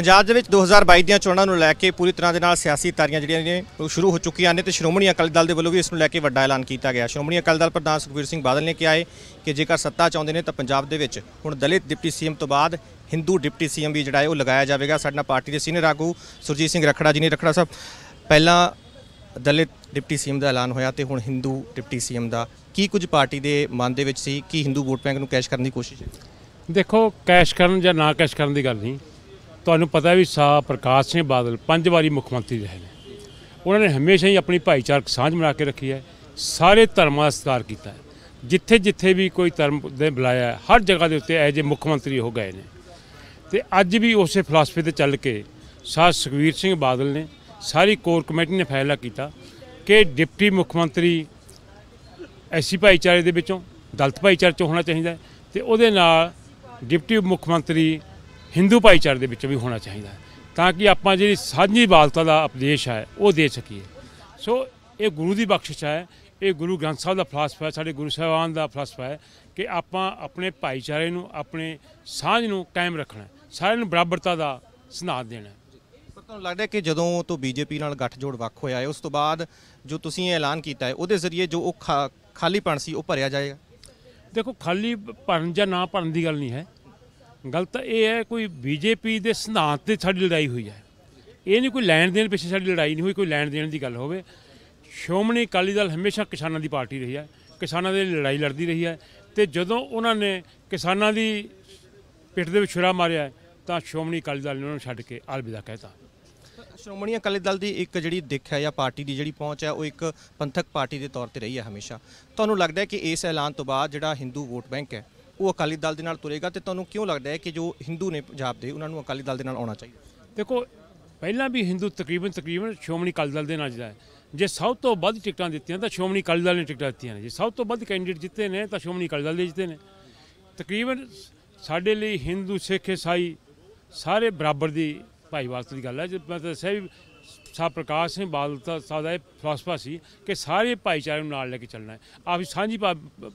ਪੰਜਾਬ ਦੇ ਵਿੱਚ 2022 ਦੀਆਂ ਚੋਣਾਂ ਨੂੰ ਲੈ ਕੇ ਪੂਰੀ ਤਰ੍ਹਾਂ ਦੇ ਨਾਲ ਸਿਆਸੀ ਤਾਰੀਆਂ ਜਿਹੜੀਆਂ ਨੇ ਉਹ ਸ਼ੁਰੂ ਹੋ ਚੁੱਕੀਆਂ ਨੇ ਤੇ ਸ਼੍ਰੋਮਣੀ ਅਕਾਲੀ ਦਲ ਦੇ ਵੱਲੋਂ ਵੀ ਇਸ ਨੂੰ ਲੈ ਕੇ ਵੱਡਾ ਐਲਾਨ ਕੀਤਾ ਗਿਆ ਸ਼੍ਰੋਮਣੀ ਅਕਾਲੀ ਦਲ ਪ੍ਰਧਾਨ ਸੁਖਵੀਰ ਸਿੰਘ ਬਾਦਲ ਨੇ ਕਿਹਾ ਹੈ ਕਿ ਜੇਕਰ ਸੱਤਾ ਚਾਹੁੰਦੇ ਨੇ ਤਾਂ ਪੰਜਾਬ ਦੇ ਵਿੱਚ ਹੁਣ ਦਲਿਤ ਡਿਪਟੀ ਸੀਐਮ ਤੋਂ ਬਾਅਦ ਹਿੰਦੂ ਡਿਪਟੀ ਸੀਐਮ ਵੀ ਜਿਹੜਾ ਹੈ ਉਹ ਲਗਾਇਆ ਜਾਵੇਗਾ ਸਾਡੇ ਨਾਲ ਪਾਰਟੀ ਦੇ ਸੀਨੀਅਰ ਆਗੂ ਸੁਰਜੀਤ ਸਿੰਘ ਰਖੜਾ ਜੀ ਨੇ ਰਖੜਾ ਸਾਹਿਬ ਪਹਿਲਾਂ ਦਲਿਤ ਡਿਪਟੀ ਸੀਐਮ ਦਾ ਐਲਾਨ ਹੋਇਆ ਤੇ ਹੁਣ ਹਿੰਦੂ ਡਿਪਟੀ ਸੀਐਮ ਦਾ ਕੀ ਕੁਝ ਪਾਰਟੀ ਦੇ ਮਨ ਦੇ ਵਿੱਚ ਸੀ ਕਿ ਹਿੰਦੂ ਵੋਟ ਬੈਂਕ ਨੂੰ ਕੈਸ਼ ਕਰਨ ਦੀ ਕੋਸ਼ਿਸ਼ ਹੈ ਦੇਖੋ ਕੈਸ਼ ਕਰਨ ਜਾਂ ਨਾ ਕੈਸ਼ ਕਰਨ ਦੀ ਗੱਲ ਨਹੀਂ ਤੁਹਾਨੂੰ ਪਤਾ ਵੀ ਸਾ ਪ੍ਰਕਾਸ਼ ਸਿੰਘ ਬਾਦਲ ਪੰਜ ਵਾਰੀ ਮੁੱਖ ਮੰਤਰੀ ਰਹੇ ਨੇ ਉਹਨਾਂ ਨੇ ਹਮੇਸ਼ਾ ਹੀ ਆਪਣੀ ਭਾਈਚਾਰਕ ਸਾਂਝ ਬਣਾ ਕੇ ਰੱਖੀ ਹੈ ਸਾਰੇ ਧਰਮਾਂ ਦਾ ਸਤਿਕਾਰ ਕੀਤਾ ਹੈ ਜਿੱਥੇ ਜਿੱਥੇ ਵੀ ਕੋਈ ਧਰਮ ਦੇ ਬੁਲਾਇਆ ਹਰ ਜਗ੍ਹਾ ਦੇ ਉੱਤੇ ਐਜੇ ਮੁੱਖ ਮੰਤਰੀ ਹੋ ਗਏ ਨੇ ਤੇ ਅੱਜ ਵੀ ਉਸੇ ਫਲਸਫੇ ਤੇ ਚੱਲ ਕੇ ਸਾਹ ਸੁਖਵੀਰ ਸਿੰਘ ਬਾਦਲ ਨੇ ਸਾਰੀ ਕੋਰ ਕਮੇਟੀ ਨੇ ਫੈਸਲਾ ਕੀਤਾ ਕਿ ਡਿਪਟੀ ਮੁੱਖ ਮੰਤਰੀ ਐਸੀ ਭਾਈਚਾਰੇ ਦੇ ਵਿੱਚੋਂ ਦਲਤ ਭਾਈਚਾਰੇ ਚੋਂ ਹੋਣਾ ਚਾਹੀਦਾ ਤੇ ਉਹਦੇ ਨਾਲ ਡਿਪਟੀ ਮੁੱਖ ਮੰਤਰੀ ਹਿੰਦੂ ਭਾਈਚਾਰੇ ਦੇ ਵਿੱਚ ਵੀ ਹੋਣਾ ਚਾਹੀਦਾ ਤਾਂ ਕਿ ਆਪਾਂ ਜਿਹੜੀ ਸਾਂਝੀ ਬਾਲਤਾ ਦਾ ਉਪਦੇਸ਼ ਹੈ ਉਹ ਦੇ ਸਕੀਏ ਸੋ ਇਹ ਗੁਰੂ ਦੀ ਬਖਸ਼ਿਸ਼ ਹੈ ਇਹ ਗੁਰੂ ਗ੍ਰੰਥ ਸਾਹਿਬ ਦਾ ਫਲਸਫਾ ਹੈ ਸਾਡੇ ਗੁਰੂ ਸਾਹਿਬਾਨ ਦਾ ਫਲਸਫਾ ਹੈ ਕਿ ਆਪਾਂ ਆਪਣੇ ਭਾਈਚਾਰੇ ਨੂੰ ਆਪਣੇ ਸਾਂਝ ਨੂੰ ਕਾਇਮ ਰੱਖਣਾ ਸਾਰਿਆਂ ਨੂੰ ਬਰਾਬਰਤਾ ਦਾ ਸੁਨਾਹ ਦੇਣਾ ਪਰ ਤੁਹਾਨੂੰ ਲੱਗਦਾ ਕਿ ਜਦੋਂ ਤੋਂ ਬੀਜੇਪੀ ਨਾਲ ਗੱਠਜੋੜ ਵੱਖ ਹੋਇਆ ਹੈ ਉਸ ਤੋਂ ਬਾਅਦ ਜੋ ਤੁਸੀਂ ਇਹ ਐਲਾਨ ਕੀਤਾ ਹੈ ਉਹਦੇ ਜ਼ਰੀਏ ਜੋ ਉਹ ਖਾਲੀਪਣ ਸੀ ਉਹ ਭਰਿਆ ਜਾਏਗਾ ਦੇਖੋ ਖਾਲੀ ਭਰਨ ਜਾਂ ਨਾ ਭਰਨ ਦੀ ਗੱਲ ਨਹੀਂ ਹੈ ਗਲਤ ਇਹ ਹੈ ਕੋਈ ਬੀਜੇਪੀ ਦੇ ਸਿਧਾਂਤ ਤੇ ਸਾਡੀ ਲੜਾਈ ਹੋਈ ਹੈ ਇਹ ਨਹੀਂ ਕੋਈ ਲੈਣ ਦੇਣ ਪਿੱਛੇ ਸਾਡੀ ਲੜਾਈ ਨਹੀਂ ਹੋਈ ਕੋਈ ਲੈਣ ਦੇਣ ਦੀ ਗੱਲ ਹੋਵੇ ਸ਼ੋਮਣੀ ਅਕਾਲੀ ਦਲ ਹਮੇਸ਼ਾ ਕਿਸਾਨਾਂ ਦੀ ਪਾਰਟੀ ਰਹੀ ਹੈ ਕਿਸਾਨਾਂ ਦੇ ਲੜਾਈ ਲੜਦੀ ਰਹੀ ਹੈ ਤੇ ਜਦੋਂ ਉਹਨਾਂ ਨੇ ਕਿਸਾਨਾਂ ਦੀ ਪਿੱਠ ਦੇ ਵਿੱਚ ਛੁਰਾ ਮਾਰਿਆ ਤਾਂ ਸ਼ੋਮਣੀ ਅਕਾਲੀ ਦਲ ਨੇ ਉਹਨਾਂ ਨੂੰ ਛੱਡ ਕੇ ਅਲਵਿਦਾ ਕਹਿਤਾ ਸ਼੍ਰੋਮਣੀ ਅਕਾਲੀ ਦਲ ਦੀ ਇੱਕ ਜਿਹੜੀ ਦਿੱਖ ਹੈ ਜਾਂ ਪਾਰਟੀ ਦੀ ਜਿਹੜੀ ਪਹੁੰਚ ਹੈ ਉਹ ਇੱਕ ਪੰਥਕ ਪਾਰਟੀ ਦੇ ਤੌਰ ਤੇ ਰਹੀ ਹੈ ਹਮੇਸ਼ਾ ਤੁਹਾਨੂੰ ਲੱਗਦਾ ਹੈ ਕਿ ਇਸ ਐਲਾਨ ਤੋਂ ਬਾਅਦ ਜਿਹੜਾ ਹਿੰਦੂ ਵੋਟ ਬੈਂਕ ਹੈ ਉਹ ਅਕਾਲੀ ਦਲ ਦੇ ਨਾਲ ਤੁਰੇਗਾ ਤੇ ਤੁਹਾਨੂੰ ਕਿਉਂ ਲੱਗਦਾ ਹੈ ਕਿ ਜੋ ਹਿੰਦੂ ਨੇ ਪੰਜਾਬ ਦੇ ਉਹਨਾਂ ਨੂੰ ਅਕਾਲੀ ਦਲ ਦੇ ਨਾਲ ਆਉਣਾ ਚਾਹੀਦਾ ਦੇਖੋ ਪਹਿਲਾਂ ਵੀ ਹਿੰਦੂ ਤਕਰੀਬਨ ਤਕਰੀਬਨ ਸ਼ੋਮਣੀ ਕਾਲ ਦਲ ਦੇ ਨਾਲ ਜਿਹੜਾ ਜੇ ਸਭ ਤੋਂ ਵੱਧ ਟਿਕਟਾਂ ਦਿੱਤੀਆਂ ਤਾਂ ਸ਼ੋਮਣੀ ਕਾਲ ਦਲ ਨੇ ਟਿਕਟਾਂ ਦਿੱਤੀਆਂ ਨੇ ਜੇ ਸਭ ਤੋਂ ਵੱਧ ਕੈਂਡੀਡੇਟ ਜਿੱਤੇ ਨੇ ਤਾਂ ਸ਼ੋਮਣੀ ਕਾਲ ਦਲ ਦੇ ਜਿੱਤੇ ਨੇ ਤਕਰੀਬਨ ਸਾਡੇ ਲਈ ਹਿੰਦੂ ਸਿੱਖ ਇਸਾਈ ਸਾਰੇ ਬਰਾਬਰ ਦੀ ਭਾਈਵਾਸਤ ਦੀ ਗੱਲ ਹੈ ਜੇ ਮੈਂ ਦੱਸਿਆ ਵੀ ਸਾ ਪ੍ਰਕਾਸ਼ ਸਿੰਘ ਬਾਦਲ ਸਾਹਿਬ ਦਾ ਇਹ ਫਲਸਫਾ ਸੀ ਕਿ ਸਾਰੇ ਭਾਈਚਾਰੇ ਨੂੰ ਨਾਲ ਲੈ ਕੇ ਚੱਲਣਾ ਹੈ ਆਪ ਸਾਂਝੀ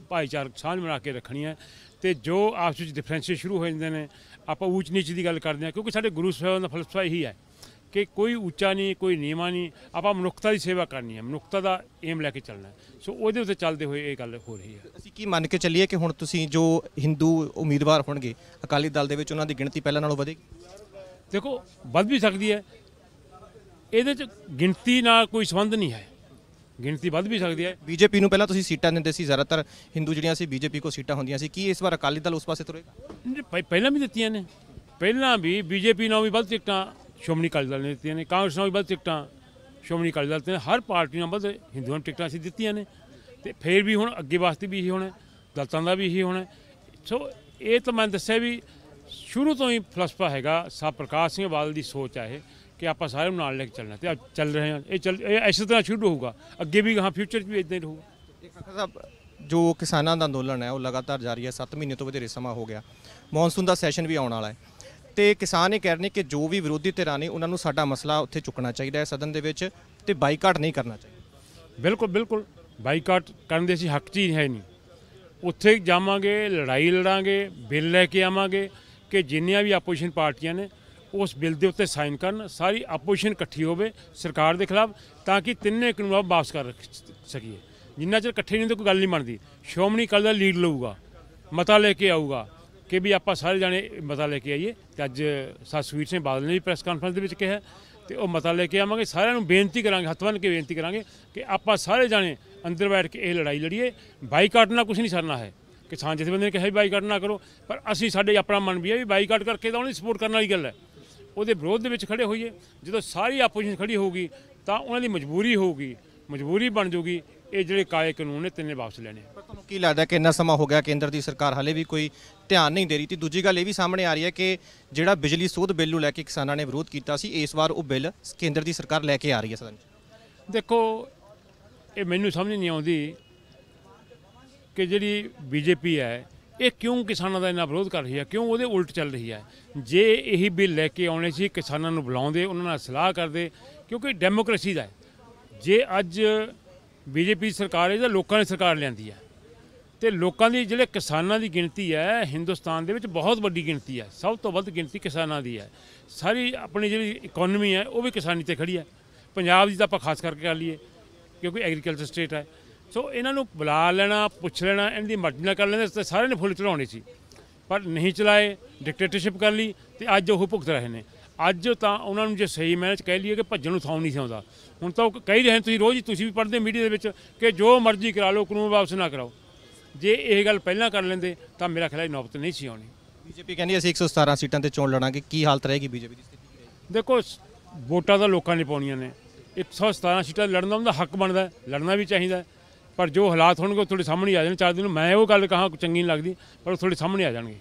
ਭਾਈਚਾਰਕ ਸਾਂਝ ਬਣਾ ਕੇ ਰੱਖਣੀ ਹੈ ਤੇ ਜੋ ਆਪਸ ਵਿੱਚ ਡਿਫਰੈਂਸ਼ੀਏ ਸ਼ੁਰੂ ਹੋ ਜਾਂਦੇ ਨੇ ਆਪਾਂ ਉੱਚ ਨੀਚ ਦੀ ਗੱਲ ਕਰਦੇ ਹਾਂ ਕਿਉਂਕਿ ਸਾਡੇ ਗੁਰੂ ਸਾਹਿਬ ਦਾ ਫਲਸਫਾ ਇਹੀ ਹੈ ਕਿ ਕੋਈ ਉੱਚਾ ਨਹੀਂ ਕੋਈ ਨੀਵਾਂ ਨਹੀਂ ਆਪਾਂ ਮਨੁੱਖਤਾ ਦੀ ਸੇਵਾ ਕਰਨੀ ਹੈ ਮਨੁੱਖਤਾ ਦਾ ਏਮ ਲੈ ਕੇ ਚੱਲਣਾ ਸੋ ਉਹਦੇ ਉੱਤੇ ਚੱਲਦੇ ਹੋਏ ਇਹ ਗੱਲ ਹੋ ਰਹੀ ਹੈ ਅਸੀਂ ਕੀ ਮੰਨ ਕੇ ਚੱਲੀਏ ਕਿ ਹੁਣ ਤੁਸੀਂ ਜੋ ਹਿੰਦੂ ਉਮੀਦਵਾਰ ਹੋਣਗੇ ਅਕਾਲੀ ਦਲ ਦੇ ਵਿੱਚ ਉਹਨਾਂ ਦੀ ਗਿਣਤੀ ਪਹਿਲਾਂ ਨਾਲੋਂ ਵਧੇਗੀ ਦੇਖੋ ਵੱਧ ਵੀ ਸਕਦੀ ਹੈ ਇਹਦੇ 'ਚ ਗਿਣਤੀ ਨਾਲ ਕੋਈ ਸੰਬੰਧ ਨਹੀਂ ਹੈ ਗਿਣਤੀ ਵੱਧ ਵੀ ਸਕਦੀ ਹੈ ਬੀਜੇਪੀ ਨੂੰ ਪਹਿਲਾਂ ਤੁਸੀਂ ਸੀਟਾਂ ਦਿੰਦੇ ਸੀ ਜ਼ਿਆਦਾਤਰ ਹਿੰਦੂ ਜਿਹੜੀਆਂ ਸੀ ਬੀਜੇਪੀ ਕੋ ਸੀਟਾਂ ਹੁੰਦੀਆਂ ਸੀ ਕੀ ਇਸ ਵਾਰ ਅਕਾਲੀ ਦਲ ਉਸ ਪਾਸੇ ਤੁਰੇਗਾ ਨਹੀਂ, ਪਹਿਲਾਂ ਵੀ ਦਿੱਤੀਆਂ ਨੇ ਪਹਿਲਾਂ ਵੀ ਬੀਜੇਪੀ ਨੂੰ ਵੀ ਵੱਧ ਟਿਕਟਾਂ ਸ਼੍ਰੋਮਣੀ ਅਕਾਲੀ ਦਲ ਨੇ ਦਿੱਤੀਆਂ ਨੇ ਕਾਂਗਰਸ ਨੂੰ ਵੀ ਵੱਧ ਟਿਕਟਾਂ ਸ਼੍ਰੋਮਣੀ ਅਕਾਲੀ ਦਲ ਨੇ ਹਰ ਪਾਰਟੀ ਨੂੰ ਵੱਧ ਹਿੰਦੂਆਂ ਨੂੰ ਟਿਕਟਾਂ ਸੀ ਦਿੱਤੀਆਂ ਨੇ ਤੇ ਫੇਰ ਵੀ ਹੁਣ ਅੱਗੇ ਵਾਸਤੇ ਵੀ ਇਹੀ ਹੋਣਾ ਦਲਤਾਂ ਦਾ ਵੀ ਇਹੀ ਹੋਣਾ ਸੋ ਇਹ ਤਾਂ ਮੈਂ ਦੱਸਿਆ ਵੀ ਸ਼ੁਰੂ ਤੋਂ ਹੀ ਫਲਸਫਾ ਹੈਗਾ ਸਭ ਪ੍ਰਕਾਸ਼ ਸਿੰਘ ਵਾਲ ਦੀ ਸੋਚ ਆ ਇਹ ਕਿ ਆਪਾਂ ਸਾਰੇ ਨੂੰ ਨਾਲ ਲੈ ਕੇ ਚੱਲਣਾ ਤੇ ਚੱਲ ਰਹੇ ਹਾਂ ਇਹ ਚੱਲ ਇਹ ਇਸੇ ਤਰ੍ਹਾਂ ਸ਼ੁਰੂ ਹੋਊਗਾ ਅੱਗੇ ਵੀ ਹਾਂ ਫਿਊਚਰ 'ਚ ਵੀ ਇਦਾਂ ਹੀ ਰਹੂਗਾ ਜੋ ਕਿਸਾਨਾਂ ਦਾ ਅੰਦੋਲਨ ਹੈ ਉਹ ਲਗਾਤਾਰ ਜਾਰੀ ਹੈ 7 ਮਹੀਨੇ ਤੋਂ ਵਧੇਰੇ ਸਮਾਂ ਹੋ ਗਿਆ ਮੌਨਸੂਨ ਦਾ ਸੈਸ਼ਨ ਵੀ ਆਉਣ ਵਾਲਾ ਹੈ ਤੇ ਕਿਸਾਨ ਇਹ ਕਹਿ ਰਹੇ ਨੇ ਕਿ ਜੋ ਵੀ ਵਿਰੋਧੀ ਧਿਰਾਂ ਨੇ ਉਹਨਾਂ ਨੂੰ ਸਾਡਾ ਮਸਲਾ ਉੱਥੇ ਚੁੱਕਣਾ ਚਾਹੀਦਾ ਹੈ ਸਦਨ ਦੇ ਵਿੱਚ ਤੇ ਬਾਈਕਾਟ ਨਹੀਂ ਕਰਨਾ ਚਾਹੀਦਾ ਬਿਲਕੁਲ ਬਿਲਕੁਲ ਬਾਈਕਾਟ ਕਰਨ ਦੇ ਸੀ ਹੱਕ ਚੀਜ਼ ਹੈ ਨਹੀਂ ਉੱਥੇ ਜਾਵਾਂਗੇ ਲੜਾਈ ਲੜਾਂਗੇ ਬਿੱਲ ਲੈ ਕੇ ਆਵਾਂਗੇ ਕਿ ਜਿੰਨੀਆਂ ਵੀ ਆਪੋਜੀਸ਼ਨ ਪਾਰਟੀਆਂ ਨੇ ਉਸ ਬਿੱਲ ਦੇ ਉੱਤੇ ਸਾਈਨ ਕਰਨ ਸਾਰੀ ਆਪੋਜੀਸ਼ਨ ਇਕੱਠੀ ਹੋਵੇ ਸਰਕਾਰ ਦੇ ਖਿਲਾਫ ਤਾਂ ਕਿ ਤਿੰਨੇ ਕਾਨੂੰਨ ਵਾਪਸ ਕਰ ਸਕੀਏ ਜਿੰਨਾ ਚਿਰ ਇਕੱਠੇ ਨਹੀਂ ਹੁੰਦੇ ਕੋਈ ਗੱਲ ਨਹੀਂ ਬਣਦੀ ਸ਼ੋਮਣੀ ਕੱਲ ਦਾ ਲੀਡ ਲਊਗਾ ਮਤਾ ਲੈ ਕੇ ਆਊਗਾ ਕਿ ਵੀ ਆਪਾਂ ਸਾਰੇ ਜਾਣੇ ਮਤਾ ਲੈ ਕੇ ਆਈਏ ਤੇ ਅੱਜ ਸਤਸਵੀਰ ਸਿੰਘ ਬਾਦਲ ਨੇ ਵੀ ਪ੍ਰੈਸ ਕਾਨਫਰੰਸ ਦੇ ਵਿੱਚ ਕਿਹਾ ਤੇ ਉਹ ਮਤਾ ਲੈ ਕੇ ਆਵਾਂਗੇ ਸਾਰਿਆਂ ਨੂੰ ਬੇਨਤੀ ਕਰਾਂਗੇ ਹੱਥ ਬੰਨ ਕੇ ਬੇਨਤੀ ਕਰਾਂਗੇ ਕਿ ਆਪਾਂ ਸਾਰੇ ਜਾਣੇ ਅੰਦਰ ਬੈਠ ਕੇ ਇਹ ਲੜਾਈ ਲੜੀਏ ਬਾਈਕਾਟ ਨਾਲ ਕੁਝ ਨਹੀਂ ਸਰਨਾ ਹੈ ਕਿਸਾਨ ਬੰਦੇ ਨੇ ਕਿਹਾ ਵੀ ਬਾਈਕਾਟ ਨਾ ਕਰੋ ਪਰ ਅਸੀਂ ਸਾਡੇ ਆਪਣਾ ਮਨ ਵੀ ਹੈ ਵੀ ਬਾਈਕਾਟ ਕਰਕੇ ਤਾਂ ਉਹਨੂੰ ਸਪੋਰਟ ਕਰਨ ਵਾਲੀ ਗੱਲ ਹੈ ਉਹਦੇ ਵਿਰੋਧ ਦੇ ਵਿੱਚ ਖੜੇ ਹੋਈਏ ਜਦੋਂ ਸਾਰੀ ਆਪੋਜੀਸ਼ਨ ਖੜੀ ਹੋਊਗੀ ਤਾਂ ਉਹਨਾਂ ਦੀ ਮਜਬੂਰੀ ਹੋਊਗੀ ਮਜਬੂਰੀ ਬਣ ਜੂਗੀ ਇਹ ਜਿਹੜੇ ਕਾਏ ਕਾਨੂੰਨ ਨੇ ਤਿੰਨੇ ਵਾਪਸ ਲੈਣੇ ਪਰ ਤੁਹਾਨੂੰ ਕੀ ਲੱਗਦਾ ਕਿ ਇੰਨਾ ਸਮਾਂ ਹੋ ਗਿਆ ਕੇਂਦਰ ਦੀ ਸਰਕਾਰ ਹਲੇ ਵੀ ਕੋਈ ਧਿਆਨ ਨਹੀਂ ਦੇ ਰਹੀ ਤੇ ਦੂਜੀ ਗੱਲ ਇਹ ਵੀ ਸਾਹਮਣੇ ਆ ਰਹੀ ਹੈ ਕਿ ਜਿਹੜਾ ਬਿਜਲੀ ਸੋਧ ਬਿੱਲ ਨੂੰ ਲੈ ਕੇ ਕਿਸਾਨਾਂ ਨੇ ਵਿਰੋਧ ਕੀਤਾ ਸੀ ਇਸ ਵਾਰ ਉਹ ਬਿੱਲ ਕੇਂਦਰ ਦੀ ਸਰਕਾਰ ਲੈ ਕੇ ਆ ਰਹੀ ਹੈ ਸਦਨ ਦੇਖੋ ਇਹ ਮੈਨੂੰ ਸਮਝ ਨਹੀਂ ਆਉਂਦੀ ਕਿ ਜਿਹੜੀ ਬੀਜੇਪੀ ਹੈ ਇਹ ਕਿਉਂ ਕਿਸਾਨਾਂ ਦਾ ਇੰਨਾ ਵਿਰੋਧ ਕਰ ਰਹੀ ਹੈ ਕਿਉਂ ਉਹਦੇ ਉਲਟ ਚੱਲ ਰਹੀ ਹੈ ਜੇ ਇਹੀ ਬਿੱਲ ਲੈ ਕੇ ਆਉਣੇ ਸੀ ਕਿਸਾਨਾਂ ਨੂੰ ਬੁਲਾਉਂਦੇ ਉਹਨਾਂ ਨਾਲ ਸਲਾਹ ਕਰਦੇ ਕਿਉਂਕਿ ਡੈਮੋਕ੍ਰੇਸੀ ਦਾ ਜੇ ਅੱਜ ਬੀਜੇਪੀ ਸਰਕਾਰ ਹੈ ਜਾਂ ਲੋਕਾਂ ਨੇ ਸਰਕਾਰ ਲਿਆਂਦੀ ਹੈ ਤੇ ਲੋਕਾਂ ਦੀ ਜਿਹੜੇ ਕਿਸਾਨਾਂ ਦੀ ਗਿਣਤੀ ਹੈ ਹਿੰਦੁਸਤਾਨ ਦੇ ਵਿੱਚ ਬਹੁਤ ਵੱਡੀ ਗਿਣਤੀ ਹੈ ਸਭ ਤੋਂ ਵੱਧ ਗਿਣਤੀ ਕਿਸਾਨਾਂ ਦੀ ਹੈ ਸਾਰੀ ਆਪਣੀ ਜਿਹੜੀ ਇਕਨੋਮੀ ਹੈ ਉਹ ਵੀ ਕਿਸਾਨੀ ਤੇ ਖੜੀ ਹੈ ਪੰਜਾਬ ਦੀ ਤਾਂ ਆਪਾਂ ਖਾਸ ਕਰਕੇ ਕਰ ਲਈਏ ਕਿਉਂਕਿ ਐਗਰੀਕਲਚਰ ਸਟੇਟ ਹੈ ਸੋ ਇਹਨਾਂ ਨੂੰ ਬੁਲਾ ਲੈਣਾ ਪੁੱਛ ਲੈਣਾ ਇਹਨਾਂ ਦੀ ਮਰਜ਼ੀ ਨਾਲ ਕਰ ਲੈਂਦੇ ਤੇ ਸਾਰਿਆਂ ਨੇ ਫੁੱਲ ਚੜਾਉਣੇ ਸੀ ਪਰ ਨਹੀਂ ਚਲਾਏ ਡਿਕਟੇਟਰਸ਼ਿਪ ਕਰ ਲਈ ਤੇ ਅੱਜ ਉਹ ਭੁਗਤ ਰਹੇ ਨੇ ਅੱਜ ਤਾਂ ਉਹਨਾਂ ਨੂੰ ਜੇ ਸਹੀ ਮੈਨੇਜ ਕਹਿ ਲਈਏ ਕਿ ਭੱਜਣ ਨੂੰ ਥਾਉ ਨਹੀਂ ਸੀ ਹੁਣ ਤਾਂ ਉਹ ਕਹਿ ਰਹੇ ਤੁਸੀਂ ਰੋਜ਼ ਤੁਸੀਂ ਵੀ ਪੜਦੇ ਮੀਡੀਆ ਦੇ ਵਿੱਚ ਕਿ ਜੋ ਮਰਜ਼ੀ ਕਰਾ ਲਓ ਕਾਨੂੰਨ ਵਾਪਸ ਨਾ ਕਰਾਓ ਜੇ ਇਹ ਗੱਲ ਪਹਿਲਾਂ ਕਰ ਲੈਂਦੇ ਤਾਂ ਮੇਰਾ ਖਿਆਲ ਨੌਬਤ ਨਹੀਂ ਸੀ ਆਉਣੀ ਬੀਜੇਪੀ ਕਹਿੰਦੀ ਅਸੀਂ 117 ਸੀਟਾਂ ਤੇ ਚੋਣ ਲੜਾਂਗੇ ਕੀ ਹਾਲਤ ਰਹੇਗੀ ਬੀਜੇਪੀ ਦੀ ਸਥਿਤੀ ਦੇਖੋ ਵੋਟਾਂ ਤਾਂ ਲੋਕਾਂ ਨੇ ਪਾਉਣੀਆਂ ਨੇ 117 ਸੀਟਾਂ ਲੜਨ ਦਾ ਹੱਕ ਬਣਦਾ ਲੜਨਾ ਵੀ ਚਾਹੀਦਾ ਪਰ ਜੋ ਹਾਲਾਤ ਹੋਣਗੇ ਉਹ ਤੁਹਾਡੇ ਸਾਹਮਣੇ ਆ ਜਾਣ ਚਾਰ ਦਿਨ ਮੈਂ ਉਹ ਗੱਲ ਕਹਾ ਚੰਗੀ ਨਹੀਂ ਲੱਗਦੀ ਪਰ ਉਹ ਤੁਹਾਡੇ ਸਾਹਮਣੇ ਆ ਜਾਣਗੇ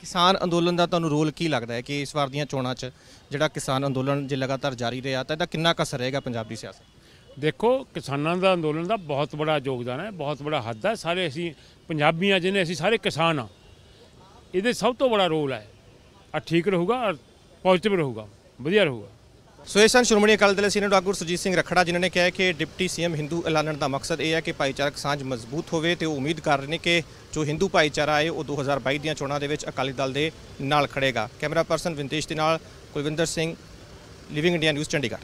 ਕਿਸਾਨ ਅੰਦੋਲਨ ਦਾ ਤੁਹਾਨੂੰ ਰੋਲ ਕੀ ਲੱਗਦਾ ਹੈ ਕਿ ਇਸ ਵਾਰ ਦੀਆਂ ਚੋਣਾਂ 'ਚ ਜਿਹੜਾ ਕਿਸਾਨ ਅੰਦੋਲਨ ਜੇ ਲਗਾਤਾਰ ਜਾਰੀ ਰਿਹਾ ਤਾਂ ਇਹਦਾ ਕਿੰਨਾ ਕਸਰ ਰਹੇਗਾ ਪੰਜਾਬੀ ਸਿਆਸਤ ਦੇਖੋ ਕਿਸਾਨਾਂ ਦਾ ਅੰਦੋਲਨ ਦਾ ਬਹੁਤ ਬੜਾ ਯੋਗਦਾਨ ਹੈ ਬਹੁਤ ਬੜਾ ਹੱਦ ਹੈ ਸਾਰੇ ਅਸੀਂ ਪੰਜਾਬੀਆਂ ਜਿਹਨੇ ਅਸੀਂ ਸਾਰੇ ਕਿਸਾਨ ਆ ਇਹਦੇ ਸਭ ਤੋਂ ਬੜਾ ਰੋਲ ਹੈ ਆ ਠੀਕ ਰਹੂਗਾ ਔਰ ਪੋਜ਼ਿਟਿਵ ਰਹੂਗਾ ਵਧੀਆ ਰਹੂਗਾ ਸੋ ਸ਼ਰਮਣੀ ਸ਼੍ਰੋਮਣੀ ਅਕਾਲੀ ਦਲ ਦੇ ਸੀਨੀਅਰ ਆਗੂ ਸੁਜੀਤ ਸਿੰਘ ਰਖੜਾ ਜਿਨ੍ਹਾਂ ਨੇ ਕਿਹਾ ਕਿ ਡਿਪਟੀ ਸੀਐਮ ਹਿੰਦੂ ਐਲਾਨਣ ਦਾ ਮਕਸਦ ਇਹ ਹੈ ਕਿ ਭਾਈਚਾਰਕ ਸਾਂਝ ਮਜ਼ਬੂਤ ਹੋਵੇ ਤੇ ਉਹ ਉਮੀਦ ਕਰ ਰਹੇ ਨੇ ਕਿ ਜੋ ਹਿੰਦੂ ਭਾਈਚਾਰਾ ਹੈ ਉਹ 2022 ਦੀਆਂ ਚੋਣਾਂ ਦੇ ਵਿੱਚ ਅਕਾਲੀ ਦਲ ਦੇ ਨਾਲ ਖੜੇਗਾ ਕੈਮਰਾ ਪਰਸਨ ਵਿੰਦੇਸ਼ ਦੇ ਨਾਲ Kulwinder Singh living India news Chandigarh